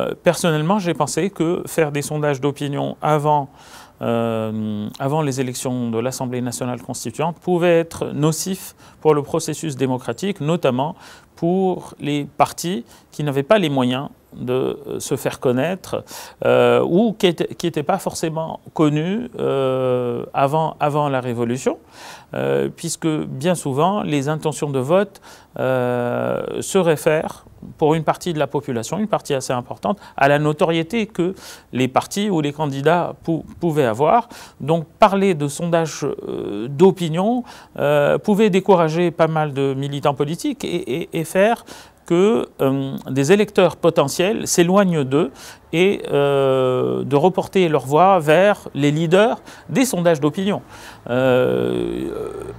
Euh, personnellement, j'ai pensé que faire des sondages d'opinion avant, euh, avant les élections de l'Assemblée nationale constituante pouvait être nocif pour le processus démocratique, notamment pour les partis qui n'avaient pas les moyens de euh, se faire connaître euh, ou qui n'étaient pas forcément connu euh, avant, avant la Révolution, puisque bien souvent les intentions de vote se réfèrent pour une partie de la population, une partie assez importante, à la notoriété que les partis ou les candidats pouvaient avoir. Donc parler de sondage d'opinion pouvait décourager pas mal de militants politiques et faire que euh, des électeurs potentiels s'éloignent d'eux et euh, de reporter leur voix vers les leaders des sondages d'opinion, euh,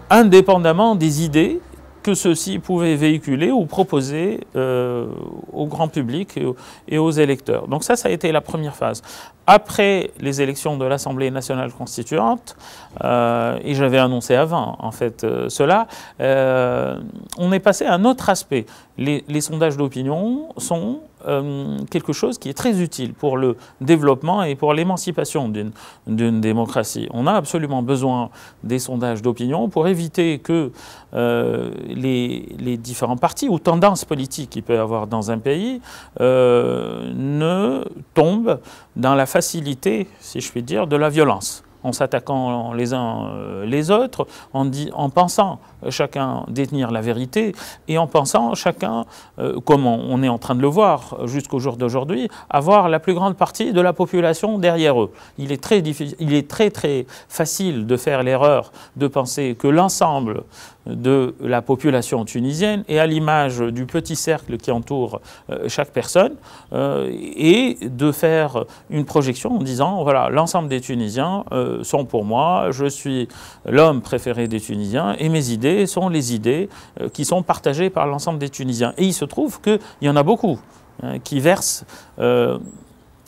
indépendamment des idées que ceux-ci pouvaient véhiculer ou proposer euh, au grand public et aux électeurs. Donc ça, ça a été la première phase. Après les élections de l'Assemblée nationale constituante, euh, et j'avais annoncé avant en fait euh, cela, on est passé à un autre aspect. les sondages d'opinion sont euh, quelque chose qui est très utile pour le développement et pour l'émancipation d'une démocratie. On a absolument besoin des sondages d'opinion pour éviter que euh, les, différents partis ou tendances politiques qu'il peut y avoir dans un pays euh, ne tombent dans la facilité, si je puis dire, de la violence en s'attaquant les uns euh, les autres, en, dit, en pensant euh, chacun détenir la vérité et en pensant chacun, euh, comme on est en train de le voir jusqu'au jour d'aujourd'hui, avoir la plus grande partie de la population derrière eux. Il est très, il est très, très facile de faire l'erreur de penser que l'ensemble de la population tunisienne est à l'image du petit cercle qui entoure chaque personne et de faire une projection en disant voilà l'ensemble des Tunisiens sont pour moi, je suis l'homme préféré des Tunisiens et mes idées sont les idées euh, qui sont partagées par l'ensemble des Tunisiens. Et il se trouve qu'il y en a beaucoup hein, qui versent euh,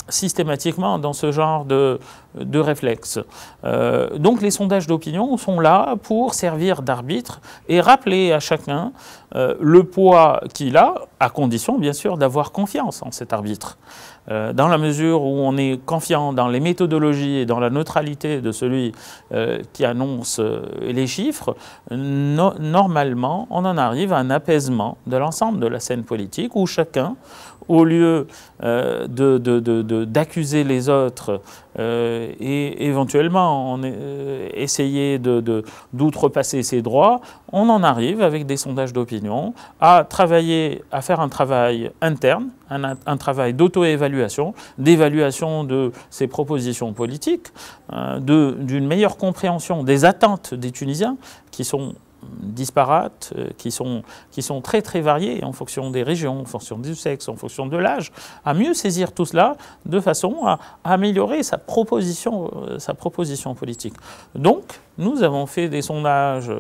systématiquement dans ce genre de, de réflexe. Euh, donc les sondages d'opinion sont là pour servir d'arbitre et rappeler à chacun euh, le poids qu'il a, à condition bien sûr d'avoir confiance en cet arbitre. Euh, dans la mesure où on est confiant dans les méthodologies et dans la neutralité de celui qui annonce les chiffres, normalement on en arrive à un apaisement de l'ensemble de la scène politique où chacun, au lieu d'accuser de, les autres, et éventuellement on euh, essayer d'outrepasser de, ces droits, on en arrive avec des sondages d'opinion à travailler, à faire un travail interne, un, travail d'auto-évaluation, d'évaluation de ces propositions politiques, euh, d'une meilleure compréhension des attentes des Tunisiens qui sont disparates euh, qui, sont, qui sont très très variées en fonction des régions, en fonction du sexe, en fonction de l'âge, à mieux saisir tout cela de façon à, améliorer sa proposition, euh, sa proposition politique. Donc, nous avons fait des sondages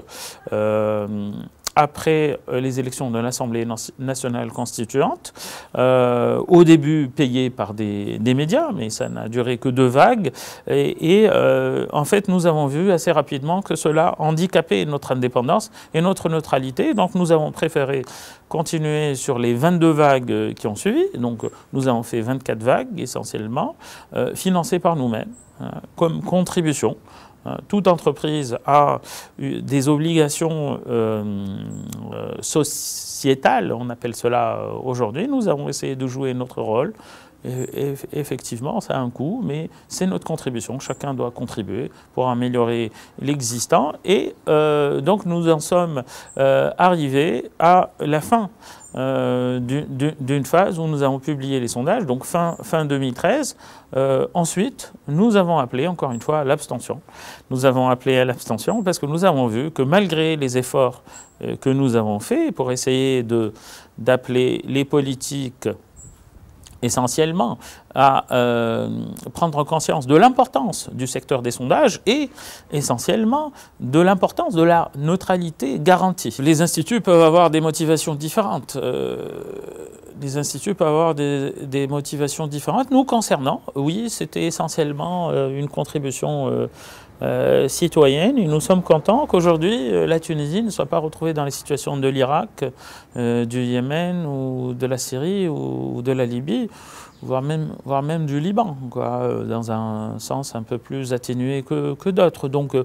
euh, après euh, les élections de l'Assemblée nationale constituante, euh, au début payé par des, médias, mais ça n'a duré que deux vagues. Et, euh, en fait, nous avons vu assez rapidement que cela handicapait notre indépendance et notre neutralité. Donc nous avons préféré continuer sur les 22 vagues qui ont suivi. Donc nous avons fait 24 vagues essentiellement, financées par nous-mêmes, hein, comme contribution Hein, toute entreprise a des obligations euh, euh, sociétales, on appelle cela euh, aujourd'hui. Nous avons essayé de jouer notre rôle effectivement, ça a un coût, mais c'est notre contribution. Chacun doit contribuer pour améliorer l'existant. Et euh, donc, nous en sommes euh, arrivés à la fin euh, d'une phase où nous avons publié les sondages, donc fin, fin 2013. ensuite, nous avons appelé, encore une fois, à l'abstention. Nous avons appelé à l'abstention parce que nous avons vu que malgré les efforts que nous avons faits pour essayer d'appeler les politiques essentiellement à euh, prendre conscience de l'importance du secteur des sondages et essentiellement de l'importance de la neutralité garantie. Les instituts peuvent avoir des motivations différentes. Euh, les instituts peuvent avoir des, motivations différentes. Nous concernant, oui, c'était essentiellement euh, une contribution euh, euh, citoyenne. Et nous sommes contents qu'aujourd'hui, la Tunisie ne soit pas retrouvée dans les situations de l'Irak, du Yémen ou de la Syrie ou, de la Libye, voire même, voire même du Liban, quoi, dans un sens un peu plus atténué que, d'autres. Donc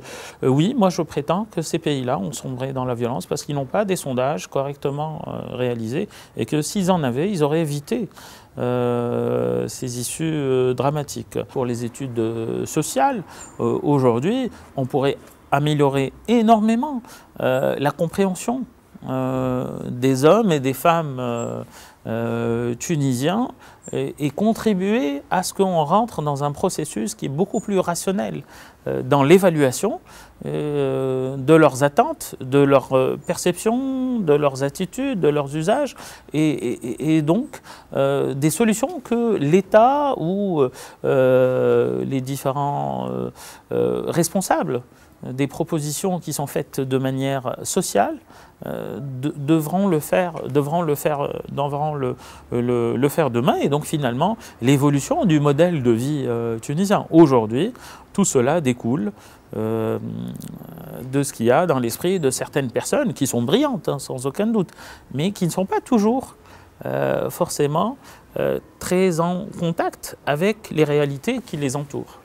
oui, moi je prétends que ces pays-là ont sombré dans la violence parce qu'ils n'ont pas des sondages correctement réalisés et que s'ils en avaient, ils auraient évité euh, ces issues euh, dramatiques. Pour les études euh, sociales, aujourd'hui, on pourrait améliorer énormément la compréhension euh, des hommes et des femmes euh, euh, tunisiens et, contribuer à ce qu'on rentre dans un processus qui est beaucoup plus rationnel dans l'évaluation de leurs attentes, de leurs perceptions, de leurs attitudes, de leurs usages, et, donc des solutions que l'État ou les différents responsables des propositions qui sont faites de manière sociale euh, devront le faire, le faire, euh, le, demain et donc finalement l'évolution du modèle de vie euh, tunisien. Aujourd'hui, tout cela découle de ce qu'il y a dans l'esprit de certaines personnes qui sont brillantes, hein, sans aucun doute, mais qui ne sont pas toujours forcément très en contact avec les réalités qui les entourent.